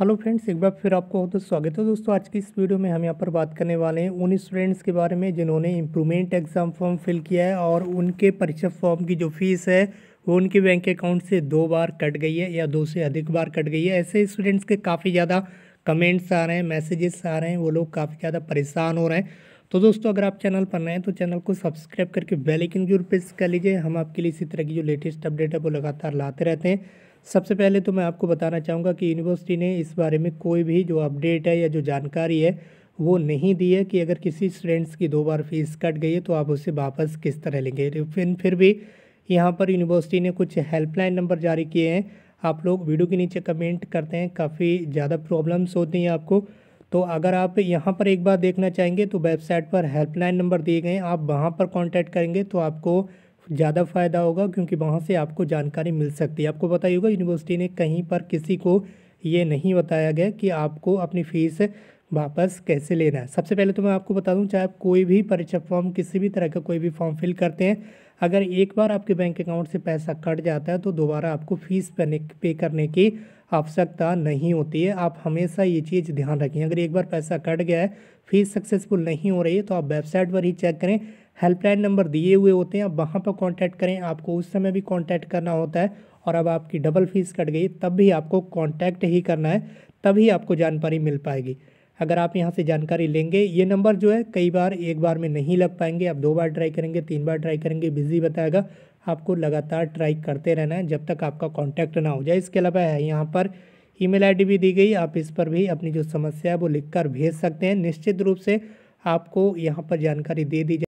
hello friends एक बार फिर आपको बहुत स्वागत है दोस्तों आज की इस वीडियो में हम यहाँ पर बात करने वाले हैं उन स्टूडेंट्स के बारे में जिन्होंने इम्प्रूवमेंट एग्ज़ाम फॉर्म फिल किया है और उनके परीक्षा फॉर्म की जो फीस है वो उनके बैंक अकाउंट से दो बार कट गई है या दो से अधिक बार कट गई है ऐसे स्टूडेंट्स के काफ़ी ज़्यादा कमेंट्स आ रहे हैं मैसेजेस आ रहे हैं वो लोग काफ़ी ज़्यादा परेशान हो रहे हैं तो दोस्तों अगर आप चैनल पर नए हैं तो चैनल को सब्सक्राइब करके बेल आइकन जरूर प्रेस कर लीजिए हम आपके लिए इसी तरह की जो लेटेस्ट अपडेट है वो लगातार लाते रहते हैं सबसे पहले तो मैं आपको बताना चाहूँगा कि यूनिवर्सिटी ने इस बारे में कोई भी जो अपडेट है या जो जानकारी है वो नहीं दी है कि अगर किसी स्टूडेंट्स की दो बार फीस कट गई है तो आप उसे वापस किस तरह लेंगे फिर फिर भी यहाँ पर यूनिवर्सिटी ने कुछ हेल्पलाइन नंबर जारी किए हैं आप लोग वीडियो के नीचे कमेंट करते हैं काफ़ी ज़्यादा प्रॉब्लम्स होती हैं आपको तो अगर आप यहाँ पर एक बार देखना चाहेंगे तो वेबसाइट पर हेल्पलाइन नंबर दिए गए हैं आप वहाँ पर कॉन्टैक्ट करेंगे तो आपको ज़्यादा फ़ायदा होगा क्योंकि वहाँ से आपको जानकारी मिल सकती है आपको बताइए होगा यूनिवर्सिटी ने कहीं पर किसी को ये नहीं बताया गया कि आपको अपनी फ़ीस वापस कैसे लेना है सबसे पहले तो मैं आपको बता दूं चाहे आप कोई भी परीक्षा फॉर्म किसी भी तरह का कोई भी फॉर्म फिल करते हैं अगर एक बार आपके बैंक अकाउंट से पैसा कट जाता है तो दोबारा आपको फ़ीस पे करने की आवश्यकता नहीं होती है आप हमेशा ये चीज़ ध्यान रखें अगर एक बार पैसा कट गया है फीस सक्सेसफुल नहीं हो रही है तो आप वेबसाइट पर ही चेक करें हेल्पलाइन नंबर दिए हुए होते हैं आप वहाँ पर कॉन्टैक्ट करें आपको उस समय भी कॉन्टैक्ट करना होता है और अब आपकी डबल फीस कट गई तब भी आपको कॉन्टैक्ट ही करना है तभी आपको जानकारी मिल पाएगी अगर आप यहाँ से जानकारी लेंगे ये नंबर जो है कई बार एक बार में नहीं लग पाएंगे आप दो बार ट्राई करेंगे तीन बार ट्राई करेंगे बिजी बताएगा आपको लगातार ट्राई करते रहना है जब तक आपका कॉन्टैक्ट ना हो जाए इसके अलावा है यहाँ पर ईमेल आईडी भी दी गई आप इस पर भी अपनी जो समस्या है वो लिखकर भेज सकते हैं निश्चित रूप से आपको यहाँ पर जानकारी दे दी